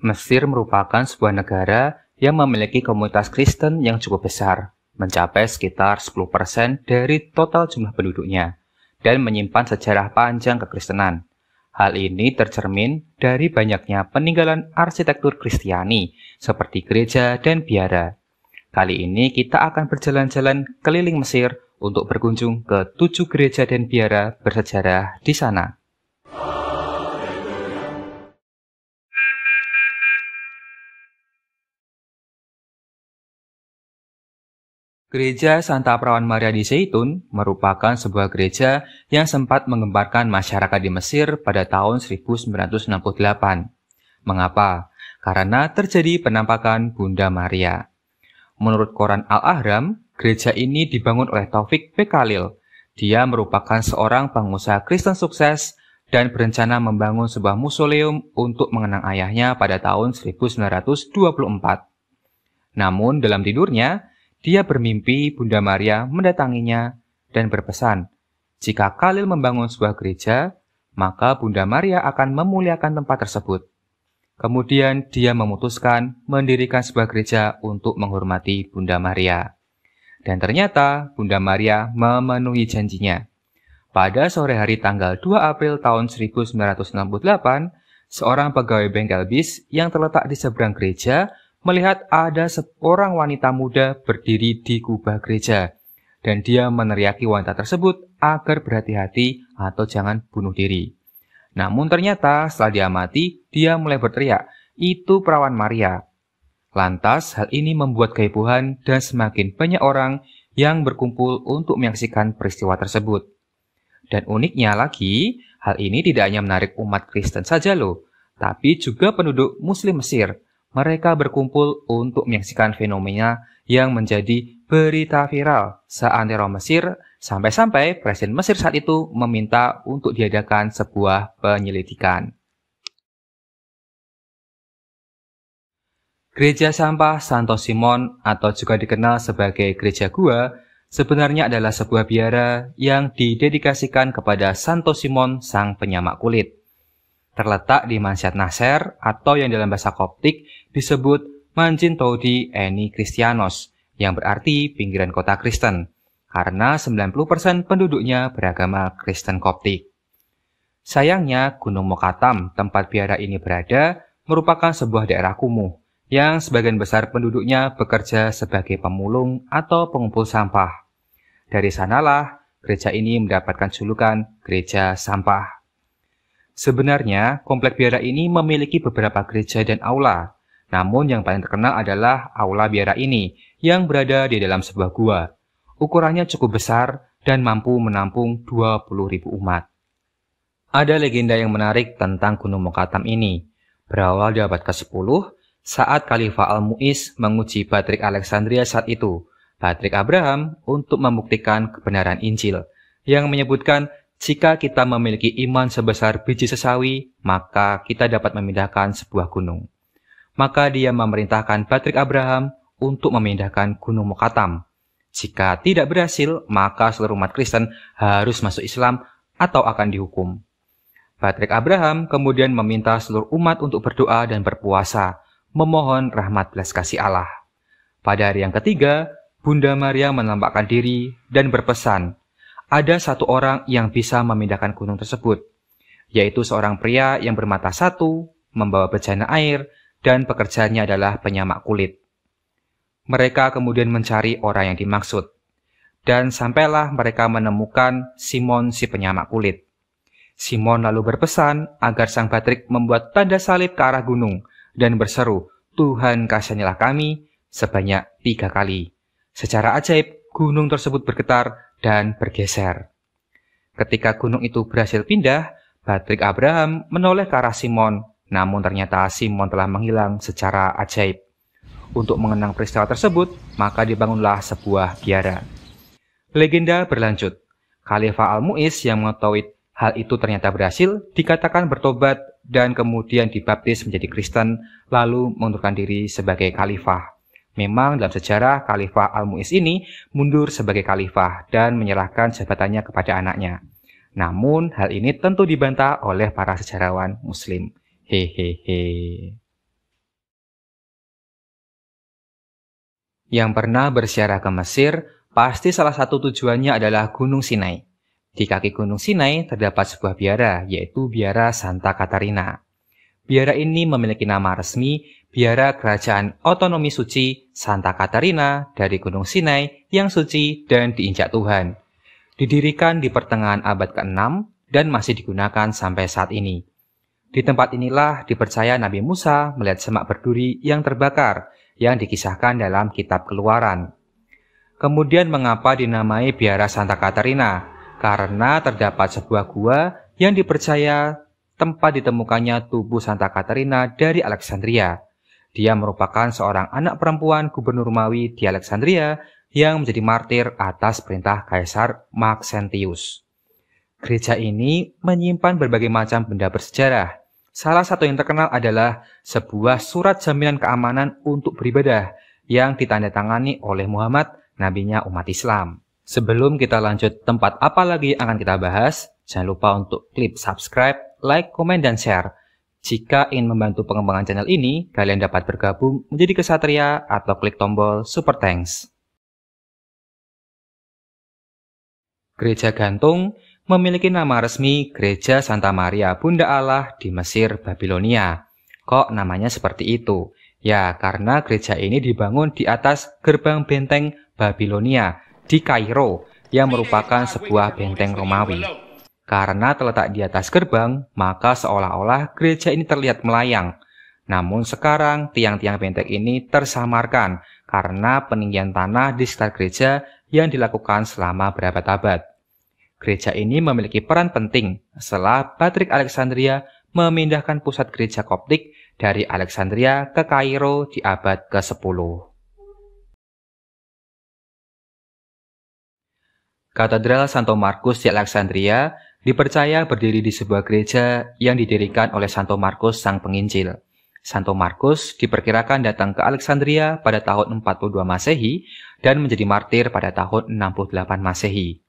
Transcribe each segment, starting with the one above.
Mesir merupakan sebuah negara yang memiliki komunitas Kristen yang cukup besar, mencapai sekitar 10% dari total jumlah penduduknya, dan menyimpan sejarah panjang kekristenan. Hal ini tercermin dari banyaknya peninggalan arsitektur Kristiani, seperti gereja dan biara. Kali ini kita akan berjalan-jalan keliling Mesir untuk berkunjung ke tujuh gereja dan biara bersejarah di sana. Gereja Santa Perawan Maria di Seitun merupakan sebuah gereja yang sempat mengembarkan masyarakat di Mesir pada tahun 1968. Mengapa? Karena terjadi penampakan Bunda Maria. Menurut koran Al-Ahram, gereja ini dibangun oleh Taufik Bekalil. Dia merupakan seorang pengusaha Kristen sukses dan berencana membangun sebuah musoleum untuk mengenang ayahnya pada tahun 1924. Namun dalam tidurnya, dia bermimpi Bunda Maria mendatanginya dan berpesan, jika Khalil membangun sebuah gereja, maka Bunda Maria akan memuliakan tempat tersebut. Kemudian dia memutuskan mendirikan sebuah gereja untuk menghormati Bunda Maria. Dan ternyata Bunda Maria memenuhi janjinya. Pada sore hari tanggal 2 April tahun 1968, seorang pegawai bengkel bis yang terletak di seberang gereja melihat ada seorang wanita muda berdiri di kubah gereja, dan dia meneriaki wanita tersebut agar berhati-hati atau jangan bunuh diri. Namun ternyata setelah dia mati, dia mulai berteriak, itu perawan Maria. Lantas hal ini membuat kehebohan dan semakin banyak orang yang berkumpul untuk menyaksikan peristiwa tersebut. Dan uniknya lagi, hal ini tidak hanya menarik umat Kristen saja loh, tapi juga penduduk Muslim Mesir mereka berkumpul untuk menyaksikan fenomena yang menjadi berita viral seantero Mesir sampai-sampai Presiden Mesir saat itu meminta untuk diadakan sebuah penyelidikan. Gereja sampah Santo Simon atau juga dikenal sebagai Gereja Gua sebenarnya adalah sebuah biara yang didedikasikan kepada Santo Simon sang penyamak kulit. Terletak di Mansyat Nasir atau yang dalam bahasa Koptik disebut Mancin Todi Eni Christianos yang berarti pinggiran kota Kristen karena 90% penduduknya beragama Kristen Koptik. Sayangnya, Gunung Mokatam, tempat biara ini berada, merupakan sebuah daerah kumuh yang sebagian besar penduduknya bekerja sebagai pemulung atau pengumpul sampah. Dari sanalah gereja ini mendapatkan julukan Gereja Sampah. Sebenarnya, komplek biara ini memiliki beberapa gereja dan aula, namun yang paling terkenal adalah aula biara ini yang berada di dalam sebuah gua. Ukurannya cukup besar dan mampu menampung 20.000 umat. Ada legenda yang menarik tentang Gunung Mokatam ini. Berawal di abad ke-10, saat Khalifah al muis menguji Patrick Alexandria saat itu, Patrick Abraham untuk membuktikan kebenaran Injil, yang menyebutkan jika kita memiliki iman sebesar biji sesawi, maka kita dapat memindahkan sebuah gunung maka dia memerintahkan Patrick Abraham untuk memindahkan Gunung Mokatam. Jika tidak berhasil, maka seluruh umat Kristen harus masuk Islam atau akan dihukum. Patrick Abraham kemudian meminta seluruh umat untuk berdoa dan berpuasa, memohon rahmat belas kasih Allah. Pada hari yang ketiga, Bunda Maria menampakkan diri dan berpesan, ada satu orang yang bisa memindahkan gunung tersebut, yaitu seorang pria yang bermata satu, membawa bejana air, dan pekerjaannya adalah penyamak kulit. Mereka kemudian mencari orang yang dimaksud, dan sampailah mereka menemukan Simon si penyamak kulit. Simon lalu berpesan agar sang Patrick membuat tanda salib ke arah gunung dan berseru, Tuhan kasihanilah kami sebanyak tiga kali. Secara ajaib, gunung tersebut bergetar dan bergeser. Ketika gunung itu berhasil pindah, Patrick Abraham menoleh ke arah Simon namun ternyata Simon telah menghilang secara ajaib. Untuk mengenang peristiwa tersebut, maka dibangunlah sebuah biara. Legenda berlanjut. Khalifah Al-Mu'iz yang mengetahui hal itu ternyata berhasil, dikatakan bertobat dan kemudian dibaptis menjadi Kristen, lalu mengundurkan diri sebagai khalifah. Memang dalam sejarah Khalifah Al-Mu'iz ini mundur sebagai khalifah dan menyerahkan jabatannya kepada anaknya. Namun hal ini tentu dibantah oleh para sejarawan muslim. Hehehe. Yang pernah bersiarah ke Mesir, pasti salah satu tujuannya adalah Gunung Sinai. Di kaki Gunung Sinai terdapat sebuah biara, yaitu Biara Santa Katarina. Biara ini memiliki nama resmi Biara Kerajaan Otonomi Suci Santa Katarina dari Gunung Sinai yang suci dan diinjak Tuhan. Didirikan di pertengahan abad ke-6 dan masih digunakan sampai saat ini. Di tempat inilah dipercaya Nabi Musa melihat semak berduri yang terbakar yang dikisahkan dalam kitab keluaran. Kemudian mengapa dinamai biara Santa Katarina? Karena terdapat sebuah gua yang dipercaya tempat ditemukannya tubuh Santa Katarina dari Alexandria. Dia merupakan seorang anak perempuan gubernur Romawi di Alexandria yang menjadi martir atas perintah Kaisar Maxentius. Gereja ini menyimpan berbagai macam benda bersejarah, Salah satu yang terkenal adalah sebuah surat jaminan keamanan untuk beribadah yang ditandatangani oleh Muhammad, nabinya umat Islam. Sebelum kita lanjut tempat apa lagi yang akan kita bahas, jangan lupa untuk klik subscribe, like, komen, dan share. Jika ingin membantu pengembangan channel ini, kalian dapat bergabung menjadi kesatria atau klik tombol super thanks. Gereja Gantung memiliki nama resmi Gereja Santa Maria Bunda Allah di Mesir, Babilonia. Kok namanya seperti itu? Ya, karena gereja ini dibangun di atas gerbang benteng Babilonia di Kairo yang merupakan sebuah benteng Romawi. Karena terletak di atas gerbang, maka seolah-olah gereja ini terlihat melayang. Namun sekarang tiang-tiang benteng ini tersamarkan karena peninggian tanah di sekitar gereja yang dilakukan selama berabad-abad. Gereja ini memiliki peran penting setelah Patrick Alexandria memindahkan pusat gereja Koptik dari Alexandria ke Kairo di abad ke-10. Katedral Santo Markus di Alexandria dipercaya berdiri di sebuah gereja yang didirikan oleh Santo Markus sang penginjil. Santo Markus diperkirakan datang ke Alexandria pada tahun 42 Masehi dan menjadi martir pada tahun 68 Masehi.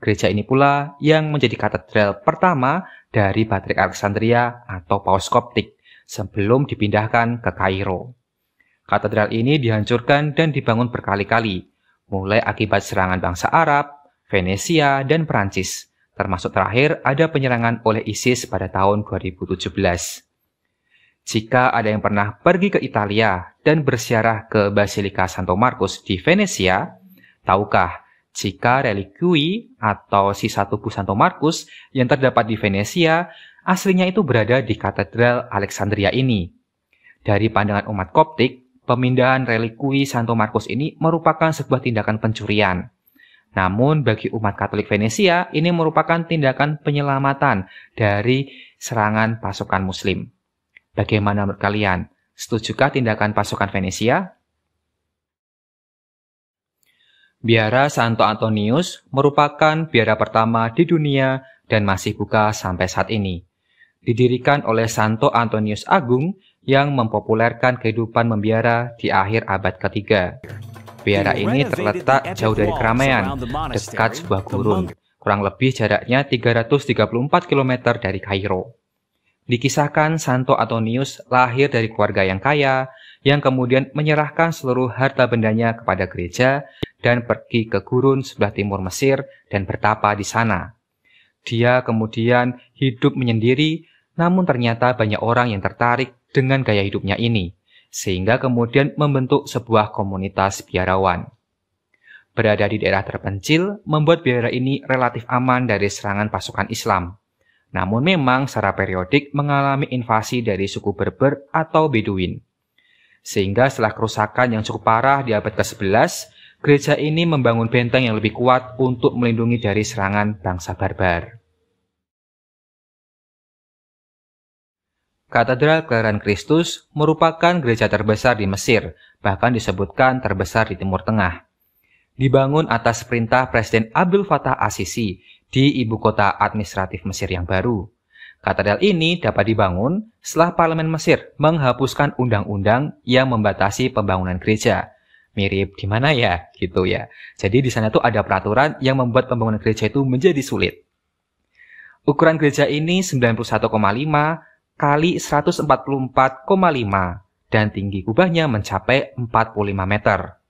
Gereja ini pula yang menjadi katedral pertama dari Patrik Alexandria atau Paus Koptik sebelum dipindahkan ke Kairo. Katedral ini dihancurkan dan dibangun berkali-kali, mulai akibat serangan bangsa Arab, Venesia, dan Perancis, termasuk terakhir ada penyerangan oleh ISIS pada tahun 2017. Jika ada yang pernah pergi ke Italia dan bersiarah ke Basilika Santo Markus di Venesia, tahukah jika relikui atau sisa tubuh Santo Markus yang terdapat di Venesia aslinya itu berada di Katedral Alexandria ini. Dari pandangan umat Koptik, pemindahan relikui Santo Markus ini merupakan sebuah tindakan pencurian. Namun bagi umat Katolik Venesia, ini merupakan tindakan penyelamatan dari serangan pasukan muslim. Bagaimana menurut kalian? Setujukah tindakan pasukan Venesia? Biara Santo Antonius merupakan biara pertama di dunia dan masih buka sampai saat ini. Didirikan oleh Santo Antonius Agung yang mempopulerkan kehidupan membiara di akhir abad ketiga. Biara ini terletak jauh dari keramaian, dekat sebuah gurun, kurang lebih jaraknya 334 km dari Kairo. Dikisahkan Santo Antonius lahir dari keluarga yang kaya, yang kemudian menyerahkan seluruh harta bendanya kepada gereja dan pergi ke gurun sebelah timur Mesir dan bertapa di sana. Dia kemudian hidup menyendiri, namun ternyata banyak orang yang tertarik dengan gaya hidupnya ini, sehingga kemudian membentuk sebuah komunitas biarawan. Berada di daerah terpencil membuat biara ini relatif aman dari serangan pasukan Islam namun memang secara periodik mengalami invasi dari suku Berber atau Beduin. Sehingga setelah kerusakan yang cukup parah di abad ke-11, gereja ini membangun benteng yang lebih kuat untuk melindungi dari serangan bangsa barbar. Katedral Kelahiran Kristus merupakan gereja terbesar di Mesir, bahkan disebutkan terbesar di Timur Tengah. Dibangun atas perintah Presiden Abdul Fattah Asisi di ibu kota administratif Mesir yang baru. Katedral ini dapat dibangun setelah Parlemen Mesir menghapuskan undang-undang yang membatasi pembangunan gereja. Mirip di mana ya, gitu ya. Jadi di sana tuh ada peraturan yang membuat pembangunan gereja itu menjadi sulit. Ukuran gereja ini 91,5 kali 144,5 dan tinggi kubahnya mencapai 45 meter.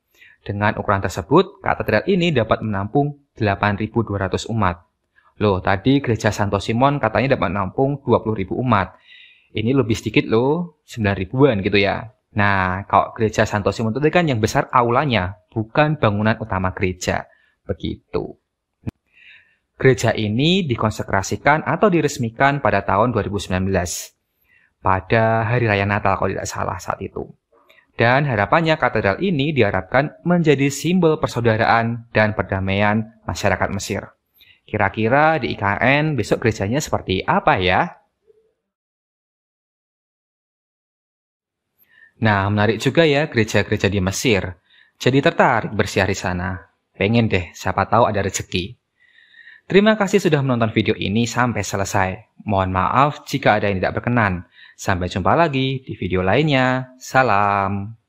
Dengan ukuran tersebut, katedral ini dapat menampung 8.200 umat. Loh, tadi gereja Santo Simon katanya dapat menampung 20.000 umat. Ini lebih sedikit loh, 9 ribuan gitu ya. Nah, kalau gereja Santo Simon itu kan yang besar aulanya, bukan bangunan utama gereja. Begitu. Gereja ini dikonsekrasikan atau diresmikan pada tahun 2019. Pada hari raya Natal kalau tidak salah saat itu. Dan harapannya katedral ini diharapkan menjadi simbol persaudaraan dan perdamaian masyarakat Mesir. Kira-kira di IKN besok gerejanya seperti apa ya? Nah, menarik juga ya gereja-gereja di Mesir. Jadi tertarik bersiar di sana. Pengen deh, siapa tahu ada rezeki. Terima kasih sudah menonton video ini sampai selesai. Mohon maaf jika ada yang tidak berkenan. Sampai jumpa lagi di video lainnya. Salam.